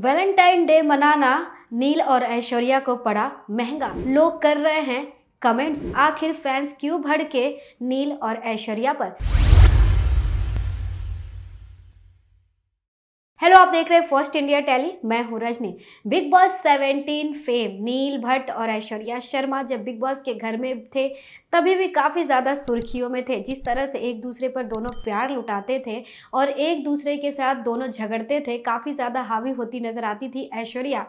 Valentine day मनाना नील और ऐश्वर्या को पड़ा महंगा लोग कर रहे हैं कमेंट्स आखिर फैंस क्यों भड़के नील और ऐश्वर्या पर हेलो आप देख रहे हैं फर्स्ट इंडिया टैली मैं हूं Rajni Bigg Boss 17 fame Neil Bhatt और ऐश्वर्या शर्मा जब बिग बॉस के घर में थे तभी भी काफ़ी ज़्यादा सुर्खियों में थे जिस तरह से एक दूसरे पर दोनों प्यार लुटाते थे और एक दूसरे के साथ दोनों झगड़ते थे काफ़ी ज़्यादा हावी होती नज़र आती थी ऐश्वर्या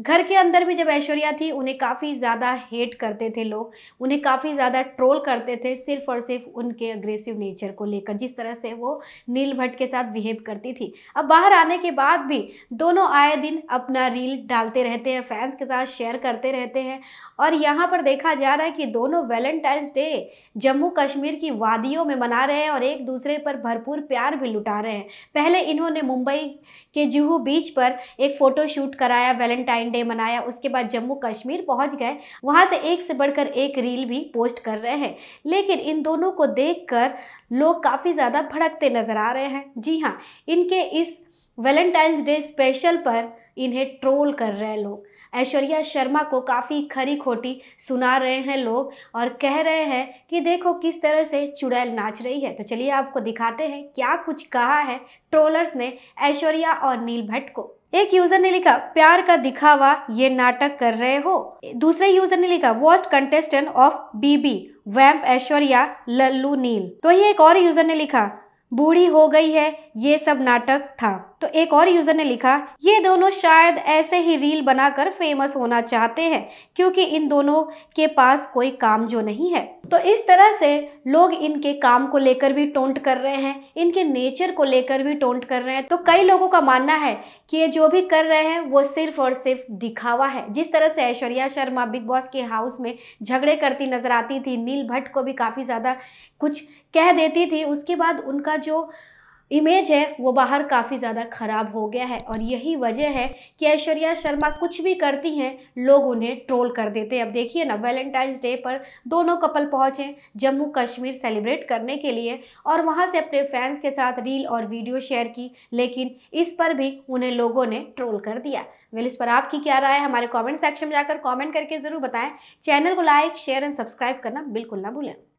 घर के अंदर भी जब ऐश्वर्या थी उन्हें काफ़ी ज़्यादा हेट करते थे लोग उन्हें काफ़ी ज़्यादा ट्रोल करते थे सिर्फ और सिर्फ उनके अग्रेसिव नेचर को लेकर जिस तरह से वो नील भट्ट के साथ बिहेव करती थी अब बाहर आने आने के बाद भी दोनों आए दिन अपना रील डालते रहते हैं फैंस के साथ शेयर करते रहते हैं और यहाँ पर देखा जा रहा है कि दोनों वैलेंटाइंस डे जम्मू कश्मीर की वादियों में मना रहे हैं और एक दूसरे पर भरपूर प्यार भी लुटा रहे हैं पहले इन्होंने मुंबई के जुहू बीच पर एक फ़ोटो शूट कराया वैलेंटाइन डे मनाया उसके बाद जम्मू कश्मीर पहुंच गए वहां से एक से बढ़कर एक रील भी पोस्ट कर रहे हैं लेकिन इन दोनों को देखकर लोग काफ़ी ज़्यादा भड़कते नज़र आ रहे हैं जी हाँ इनके इस वैलेंटाइंस डे स्पेशल पर इन्हें ट्रोल कर रहे हैं लोग ऐश्वर्या शर्मा को काफ़ी खरी खोटी सुना रहे हैं लोग और कह रहे हैं कि देखो किस तरह से चुड़ैल नाच रही है तो चलिए आपको दिखाते हैं क्या कुछ कहा है ट्रोलर्स ने ऐश्वर्या और नील भट्ट को एक यूजर ने लिखा प्यार का दिखावा ये नाटक कर रहे हो दूसरे यूजर ने लिखा worst contestant of BB vamp Aishwarya लल्लू नील तो ये एक और यूजर ने लिखा बूढ़ी हो गई है ये सब नाटक था तो एक और यूजर ने लिखा ये दोनों शायद ऐसे ही रील बनाकर फेमस होना चाहते हैं क्योंकि इन दोनों के पास कोई काम जो नहीं है तो इस तरह से लोग इनके काम को लेकर भी टोंट कर रहे हैं इनके नेचर को लेकर भी टोंट कर रहे हैं तो कई लोगों का मानना है कि ये जो भी कर रहे हैं वो सिर्फ और सिर्फ दिखावा है जिस तरह से ऐश्वर्या शर्मा बिग बॉस के हाउस में झगड़े करती नजर आती थी नील भट्ट को भी काफ़ी ज़्यादा कुछ कह देती थी उसके बाद उनका जो इमेज है वो बाहर काफ़ी ज़्यादा ख़राब हो गया है और यही वजह है कि ऐश्वर्या शर्मा कुछ भी करती हैं लोग उन्हें ट्रोल कर देते हैं अब देखिए ना वैलेंटाइंस डे पर दोनों कपल पहुँचे जम्मू कश्मीर सेलिब्रेट करने के लिए और वहाँ से अपने फैंस के साथ रील और वीडियो शेयर की लेकिन इस पर भी उन्हें लोगों ने ट्रोल कर दिया वेल इस पर आपकी क्या राय है हमारे कॉमेंट सेक्शन में जाकर कॉमेंट करके ज़रूर बताएँ चैनल को लाइक शेयर एंड सब्सक्राइब करना बिल्कुल ना भूलें